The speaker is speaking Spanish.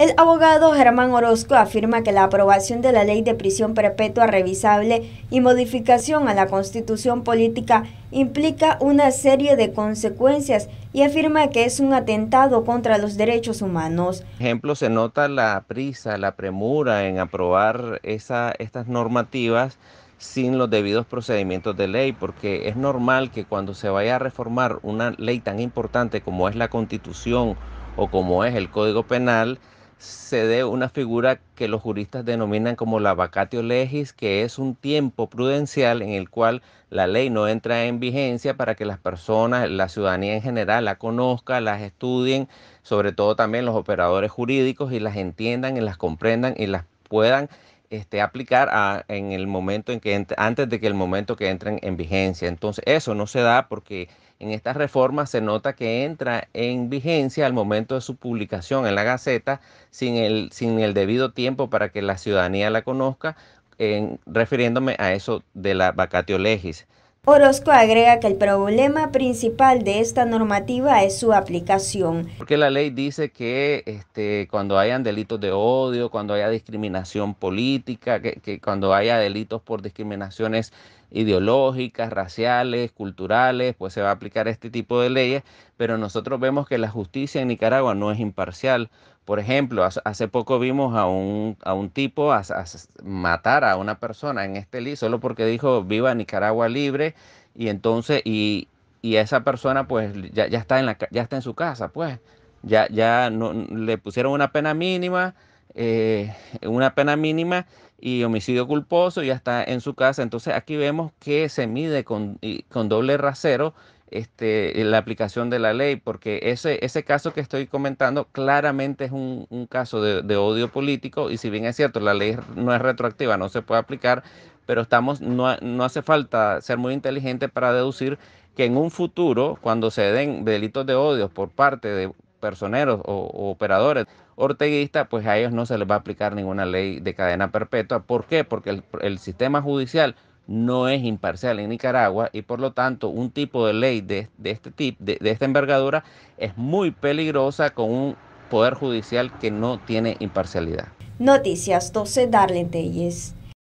El abogado Germán Orozco afirma que la aprobación de la ley de prisión perpetua revisable y modificación a la constitución política implica una serie de consecuencias y afirma que es un atentado contra los derechos humanos. Por ejemplo, se nota la prisa, la premura en aprobar estas normativas sin los debidos procedimientos de ley, porque es normal que cuando se vaya a reformar una ley tan importante como es la constitución o como es el código penal, se dé una figura que los juristas denominan como la vacatio legis, que es un tiempo prudencial en el cual la ley no entra en vigencia para que las personas, la ciudadanía en general, la conozca, las estudien, sobre todo también los operadores jurídicos y las entiendan y las comprendan y las puedan este, aplicar en el momento en que antes de que el momento que entren en vigencia. Entonces, eso no se da porque en estas reformas se nota que entra en vigencia al momento de su publicación en la Gaceta sin el, sin el debido tiempo para que la ciudadanía la conozca, en, refiriéndome a eso de la vacatio legis. Orozco agrega que el problema principal de esta normativa es su aplicación. Porque la ley dice que este, cuando hayan delitos de odio, cuando haya discriminación política, que, que cuando haya delitos por discriminaciones ideológicas, raciales, culturales, pues se va a aplicar este tipo de leyes, pero nosotros vemos que la justicia en Nicaragua no es imparcial. Por ejemplo, hace poco vimos a un, a un tipo matar a una persona en este Estelí solo porque dijo viva Nicaragua libre y entonces y, y esa persona pues ya, ya, está en la, ya está en su casa, pues ya, ya no, le pusieron una pena mínima eh, una pena mínima y homicidio culposo, ya está en su casa. Entonces aquí vemos que se mide con, con doble rasero este, la aplicación de la ley, porque ese, ese caso que estoy comentando claramente es un, caso de, odio político y si bien es cierto, la ley no es retroactiva, no se puede aplicar, pero estamos, no, no hace falta ser muy inteligente para deducir que en un futuro, cuando se den delitos de odio por parte de personeros o, operadores orteguistas, pues a ellos no se les va a aplicar ninguna ley de cadena perpetua. ¿Por qué? Porque el, sistema judicial no es imparcial en Nicaragua y por lo tanto un tipo de ley de, este tipo, de, esta envergadura, es muy peligrosa con un poder judicial que no tiene imparcialidad. Noticias 12, Darlene Telles.